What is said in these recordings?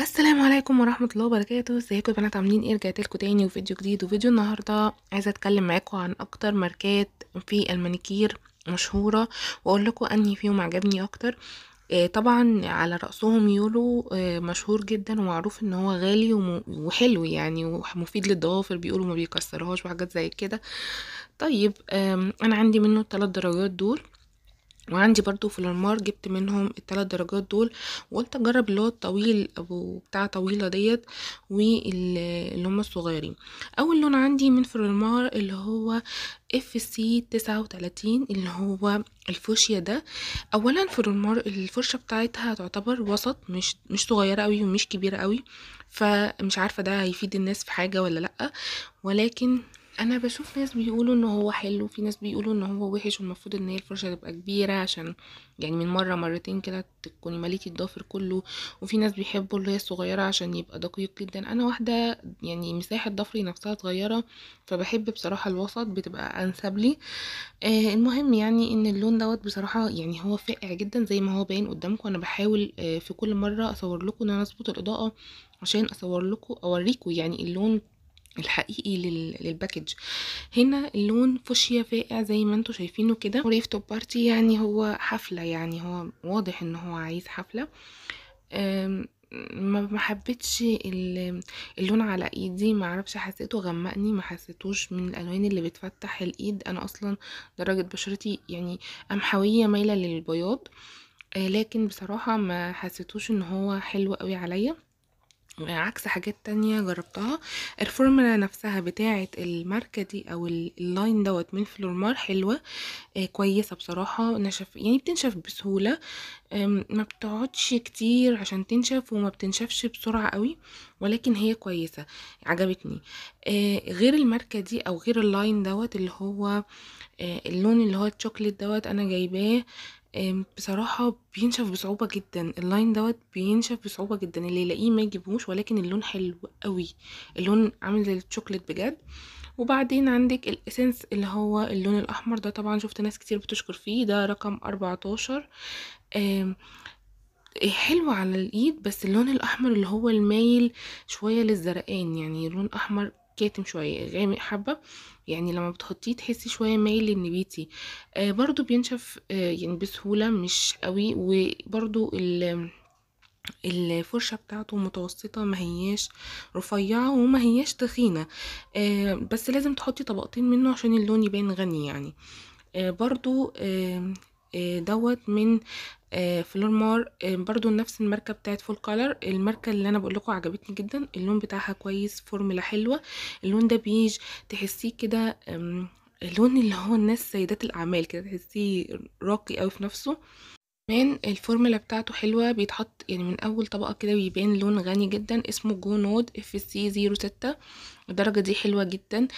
السلام عليكم ورحمه الله وبركاته ازيكم يا بنات عاملين ايه رجعت لكم تاني وفيديو جديد وفيديو النهارده عايزه اتكلم معاكم عن اكتر ماركات في المانيكير مشهوره واقول لكم انهي فيهم عجبني اكتر آه، طبعا على رأسهم يولو آه، مشهور جدا ومعروف ان هو غالي وحلو يعني ومفيد للضوافر بيقولوا ما بيكسرهاش وحاجات زي كده طيب انا عندي منه الثلاث درجات دول وعندي برضو في الانمار جبت منهم التلات درجات دول وقلت اجرب اللي هو الطويل ابو بتاع طويلة ديت واللي هما الصغيرين اول لون عندي من فرنمار اللي هو اف سي تسعة وتلاتين اللي هو الفوشيا ده اولا فرنمار الفرشة بتاعتها تعتبر وسط مش مش صغيرة قوي ومش كبيرة قوي فمش عارفة ده هيفيد الناس في حاجة ولا لأ ولكن انا بشوف ناس بيقولوا ان هو حلو في ناس بيقولوا ان هو وحش والمفروض ان هي الفرشه تبقى كبيره عشان يعني من مره مرتين كده تكوني ملكي الضفر كله وفي ناس بيحبوا اللي هي الصغيره عشان يبقى دقيق جدا انا واحده يعني مساحه ضفري نفسها صغيره فبحب بصراحه الوسط بتبقى انسب لي آه المهم يعني ان اللون دوت بصراحه يعني هو فاقع جدا زي ما هو باين قدامكم انا بحاول آه في كل مره اصور لكم ان انا اظبط الاضاءه عشان اصور لكم اوريكم يعني اللون الحقيقي للباكج هنا اللون فوشيا فاقع زي ما انتوا شايفينه كده وريف توب بارتي يعني هو حفلة يعني هو واضح ان هو عايز حفلة ما حبيتش اللون على ايدي ما عرفش حسيته غمقني ما حسيتوش من الالوان اللي بتفتح الايد انا اصلا درجه بشرتي يعني قمحويه مايله للبياض آه، لكن بصراحه ما حسيتوش ان هو حلو قوي عليا عكس حاجات تانية جربتها الفورمولا نفسها بتاعة الماركة دي او اللاين دوت من فلورمار حلوة آه كويسة بصراحة نشف يعني بتنشف بسهولة ما بتقعدش كتير عشان تنشف وما بتنشفش بسرعة قوي ولكن هي كويسة عجبتني آه غير الماركة دي او غير اللاين دوت اللي هو آه اللون اللي هو الشوكليت دوت انا جايباه بصراحة بينشف بصعوبة جدًا، اللاين دوت بينشف بصعوبة جدًا، اللي يلاقيه ما يجيبهوش، ولكن اللون حلو أوي، اللون عامل زي الشوكليت بجد، وبعدين عندِك الاسنس اللي هو اللون الأحمر ده طبعًا شُفت ناس كتير بتشكر فيه، ده رقم 14 إيه، حلو على الإيد، بس اللون الأحمر اللي هو المايل شوية للزرقان، يعني لون أحمر كاتم شوية غامق حبة يعني لما بتحطيه تحسي شوية مايل للنبيتي آه برضو بينشف آه يعني بسهولة مش قوي وبرضو ال الفرشة بتاعته متوسطة ما هياش رفيعة وما هياش تخينة آه بس لازم تحطي طبقتين منه عشان اللون يبان غني يعني آه برضو آه, آه، دوت من آه، فلور مار آه، برضو نفس الماركه بتاعت فول كولر الماركه اللي انا بقول لكم عجبتني جدا اللون بتاعها كويس فورملا حلوه اللون ده بيج تحسيه كده اللون اللي هو الناس سيدات الاعمال كده تحسيه راقي قوي في نفسه كمان الفورمولا بتاعته حلوة بيتحط يعني من أول طبقة كده بيبان لون غني جدا اسمه جو نود اف سي زيرو ستة الدرجة دي حلوة جدا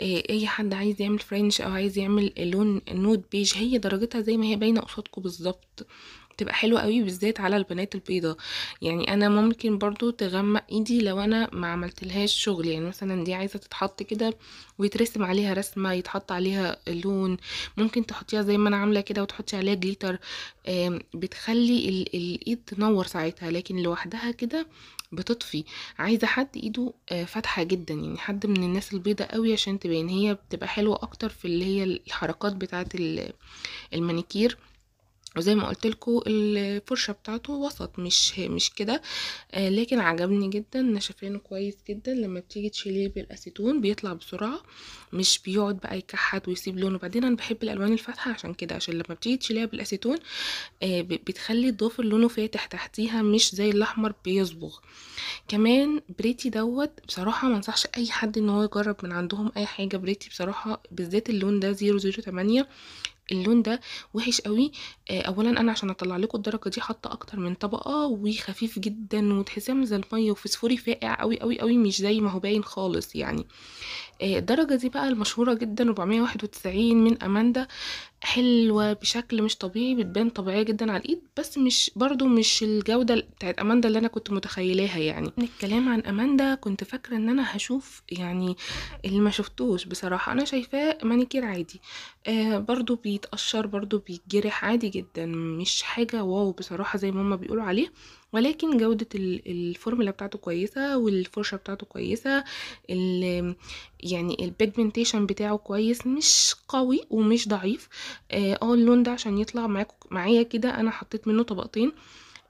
آه، اي حد عايز يعمل فرنش او عايز يعمل لون نود بيج هي درجتها زي ما هي باينة قصادكم بالظبط بتبقى حلوه قوي بالذات على البنات البيضاء يعني انا ممكن برضو تغمق ايدي لو انا ما عملتلهاش شغل يعني مثلا دي عايزه تتحط كده ويترسم عليها رسمه يتحط عليها لون ممكن تحطيها زي ما انا عامله كده وتحطي عليها جليتر بتخلي الايد تنور ساعتها لكن لوحدها كده بتطفي عايزه حد ايده آه، فاتحه جدا يعني يعني حد من الناس البيضة قوي عشان تبان هي بتبقى حلوة اكتر في اللي هي الحركات بتاعة المانيكير وزي ما قلت لكم الفرشه بتاعته وسط مش مش كده آه لكن عجبني جدا نشفانه كويس جدا لما بتيجي تشيليه بالاسيتون بيطلع بسرعه مش بيقعد بقى يكحت ويسيب لونه بعدين انا بحب الالوان الفاتحه عشان كده عشان لما بتيجي تشيليها بالاسيتون آه بتخلي الضفر لونه فاتح تحتيها مش زي الاحمر بيصبغ كمان بريتي دوت بصراحه ما انصحش اي حد ان هو يجرب من عندهم اي حاجه بريتي بصراحه بالذات اللون ده 008 اللون ده وحش قوي آه، اولا انا عشان اطلع لكم الدرجه دي حاطه اكتر من طبقه وخفيف جدا وتحسيه زي الميه وفسفوري فاقع قوي قوي قوي مش زي ما هو باين خالص يعني آه، الدرجه دي بقى المشهوره جدا 491 من اماندا حلوة بشكل مش طبيعي بتبان طبيعية جدًا على الإيد، بس مش برضه مش الجودة بتاعت أماندا اللي أنا كنت متخيلاها يعني. من الكلام عن أماندا كنت فاكرة إن أنا هشوف يعني اللي ما شفتوش بصراحة، أنا شايفاه مانيكير عادي، آه برضه بيتقشر برضه بيتجرح عادي جدًا، مش حاجة واو بصراحة زي ما هُم بيقولوا عليه. ولكن جودة الفورمولا بتاعته كويسة والفرشة بتاعته كويسة يعني البيجمنتيشن بتاعه كويس مش قوي ومش ضعيف اه, آه، اللون ده عشان يطلع معايا كده انا حطيت منه طبقتين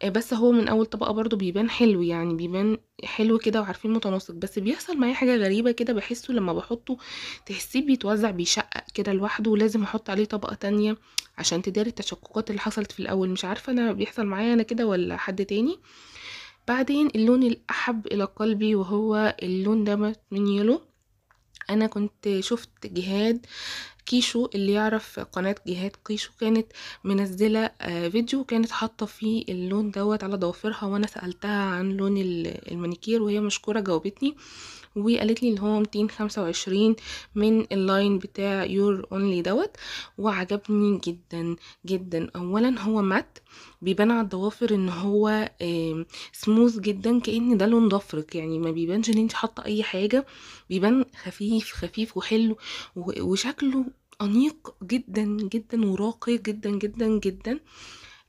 آه، بس هو من اول طبقه برضو بيبان حلو يعني بيبان حلو كده وعارفين متناسق بس بيحصل معايا حاجه غريبه كده بحسه لما بحطه تحسيه بيتوزع بيشقق كده لوحده ولازم احط عليه طبقه تانية عشان تداري التشققات اللي حصلت في الاول مش عارفه انا بيحصل معايا انا كده ولا حد تاني بعدين اللون الاحب الى قلبي وهو اللون ده من يلو انا كنت شفت جهاد كيشو اللي يعرف قناة جهاد كيشو كانت منزلة آه، فيديو كانت حاطة فيه اللون دوت على ضوافرها وانا سألتها عن لون المانيكير وهي مشكورة جاوبتني وقالت لي ان هو 225 من اللاين بتاع يور اونلي دوت وعجبني جدا جدا اولا هو مات بيبان على الضوافر ان هو سموث جدا كان ده لون ضفرك يعني ما بيبانش ان انت حاطه اي حاجه بيبان خفيف خفيف وحلو وشكله انيق جدا جدا وراقي جدا جدا جدا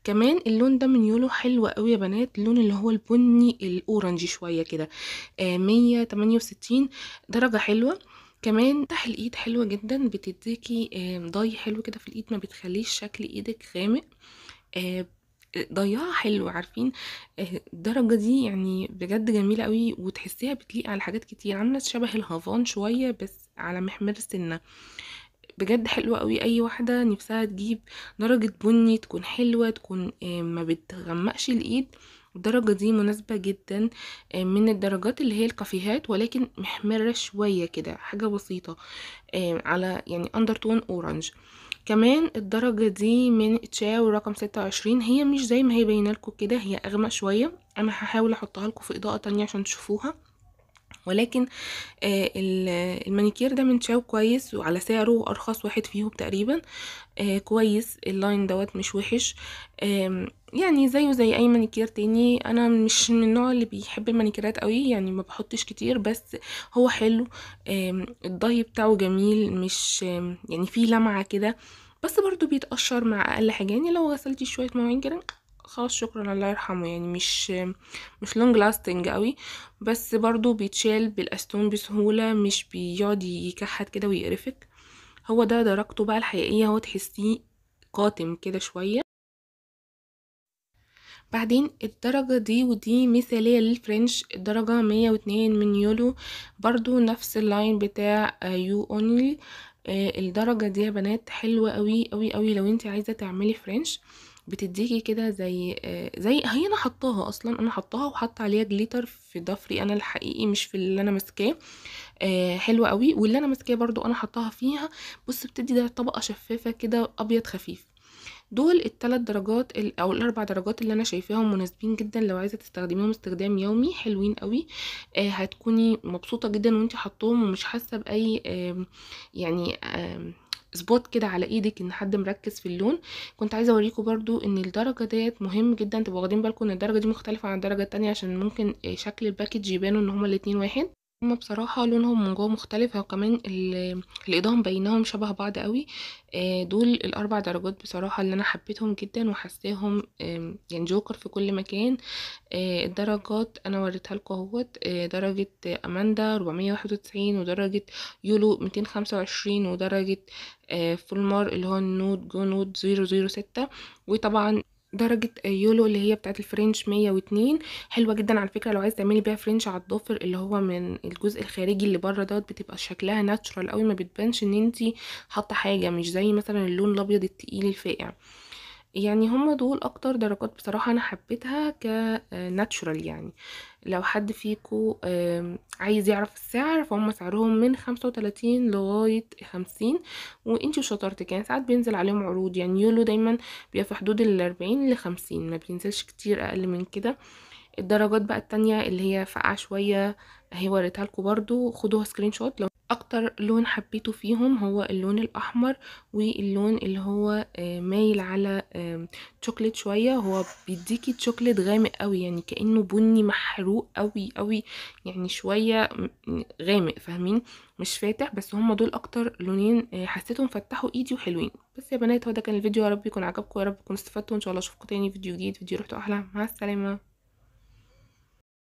كمان اللون ده من يولو حلو قوي يا بنات اللون اللي هو البني الاورنجي شويه كده آه 168 درجه حلوه كمان تحت الايد حلوه جدا بتديكي آه ضي حلو كده في الايد ما بتخليش شكل ايدك غامق آه ضيها حلو عارفين آه، الدرجه دي يعني بجد جميله قوي وتحسيها بتليق على حاجات كتير عامله شبه الهافان شويه بس على محمر سنه بجد حلوة قوي اي واحدة نفسها تجيب درجة بني تكون حلوة تكون آه، ما بتغمقش الايد الدرجة دي مناسبة جدا آه، من الدرجات اللي هي الكافيهات ولكن محمرة شوية كده حاجة بسيطة آه، على يعني اندرتون أورانج كمان الدرجة دي من تشاو رقم ستة وعشرين هي مش زي ما هي باينة لكم كده هي اغمق شوية انا هحاول احطها لكم في اضاءة تانية عشان تشوفوها ولكن آه المانيكير ده من شاو كويس وعلى سعره ارخص واحد فيهم تقريبا آه كويس اللاين دوت مش وحش يعني زيه زي اي مانيكير تاني انا مش من النوع اللي بيحب المانيكيرات قوي يعني ما بحطش كتير بس هو حلو الضي بتاعه جميل مش يعني فيه لمعه كده بس برضو بيتقشر مع اقل حاجه يعني لو غسلتي شويه مواعين كده خلاص شكرا الله يرحمه يعني مش مش لونج لاستنج قوي بس برضو بيتشال بالاستون بسهوله مش بيقعد يكحت كده ويقرفك هو ده درجته بقى الحقيقيه هو تحسيه قاتم كده شويه بعدين الدرجة دي ودي مثالية للفرنش الدرجة مية واتنين من يولو برضو نفس اللاين بتاع يو آه، اونلي آه، الدرجة دي يا بنات حلوة قوي قوي قوي لو انت عايزة تعملي فرنش بتديكي كده زي آه، زي هي انا حطاها اصلا انا حطاها وحط عليها جليتر في ضفري انا الحقيقي مش في اللي انا ماسكاه آه، حلوه قوي واللي انا ماسكاه برضو انا حطاها فيها بص بتدي ده طبقه شفافه كده ابيض خفيف دول الثلاث درجات او الاربع درجات اللي انا شايفاهم مناسبين جدا لو عايزه تستخدميهم استخدام يومي حلوين قوي آه، هتكوني مبسوطه جدا وانت حطهم ومش حاسه باي يعني آه سبوت كده على ايدك ان حد مركز في اللون كنت عايزه اوريكم برضو ان الدرجه ديت مهم جدا تبقوا واخدين بالكم ان الدرجه دي مختلفه عن الدرجه التانية عشان ممكن آه، شكل الباكج يبانوا ان هما الاتنين واحد هما بصراحة لونهم من جوّه مختلفة، وكمان الإضاءة بينهم شبه بعض أوي، آه، دول الأربع درجات بصراحة اللي أنا حبيتهم جدًا وحاساهم يعني جوكر في كل مكان، آه، الدرجات أنا وريتها لكم أهوّة، آه، درجة أماندا 491 ودرجة يولو 225 ودرجة فولمار اللي هو النود جو نود 006 وطبعًا درجة يولو اللي هي بتاعت الفرنش 102 حلوة جدا على فكرة لو عايز تعملي بيها فرنش على الضفر اللي هو من الجزء الخارجي اللي بره دوت بتبقى شكلها ناتشرال قوي ما بتبانش ان انتي حاطة حاجة مش زي مثلا اللون الابيض التقيل الفاقع يعني هما دول اكتر درجات بصراحة انا حبيتها كناتشرال يعني لو حد فيكو عايز يعرف السعر فهم سعرهم من خمسة وتلاتين لغاية خمسين وانتي وشطارتك يعني ساعات بينزل عليهم عروض يعني يولو دايما بيبقى في حدود الاربعين لخمسين ما بينزلش كتير اقل من كده الدرجات بقى التانية اللي هي فقعة شوية هي وريتها لكم برضو خدوها سكرين شوت لو اكتر لون حبيته فيهم هو اللون الاحمر واللون اللي هو آه، مايل على شوكليت شويه هو بيديكي شوكليت غامق قوي يعني كانه بني محروق قوي قوي يعني شويه غامق فاهمين مش فاتح بس هما دول اكتر لونين آه، حسيتهم فتحوا ايدي وحلوين بس يا بنات هو ده كان الفيديو يا رب يكون عجبكم يا رب تكونوا استفدتوا ان شاء الله اشوفكم تاني فيديو جديد فيديو رحتوا احلى مع السلامه